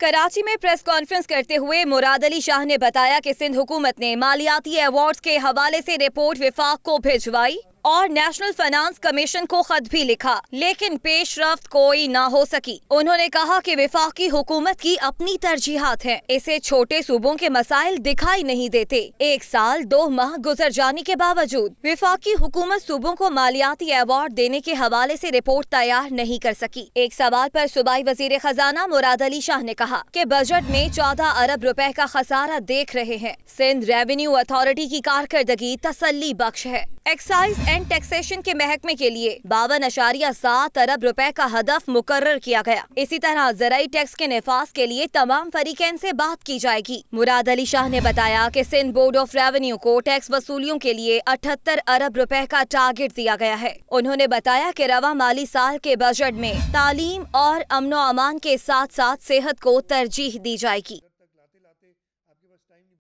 कराची में press conference करते हुए मुराद अली शाह ने बताया कि सिंध हुकूमत ने मालियाती अवार्ड्स के हवाले से रिपोर्ट विफाक को भिजवाई और नेशनल फाइनेंस कमीशन को खत भी लिखा लेकिन पेश रफ्त कोई ना हो सकी उन्होंने कहा कि विफाकी हुकूमत की अपनी तरजीहत है इसे छोटे सूबों के मसाइल दिखाई नहीं देते एक साल दो माह गुजर जाने के बावजूद विफाकी हुकूमत सूबों को मालियाती अवार्ड देने के हवाले ऐसी रिपोर्ट तैयार नहीं कर सकी एक सवाल आरोप सूबाई वजीर खजाना मुराद अली शाह ने कहा की बजट में चौदह अरब रुपए का खसारा देख रहे हैं सिंध रेवेन्यू अथॉरिटी की कारकर्दगी तसली बख्श है एक्साइज लैंड टैक्सेशन के महकमे के लिए बावन अशारिया सात अरब रुपए का हदफ मुकर किया गया इसी तरह जराई टैक्स के नफाज के लिए तमाम फरीकैन से बात की जाएगी मुराद अली शाह ने बताया कि सिंध बोर्ड ऑफ रेवेन्यू को टैक्स वसूलियों के लिए अठहत्तर अरब रुपए का टारगेट दिया गया है उन्होंने बताया कि रवा माली साल के बजट में तालीम और अमनो अमान के साथ साथ सेहत को तरजीह दी जाएगी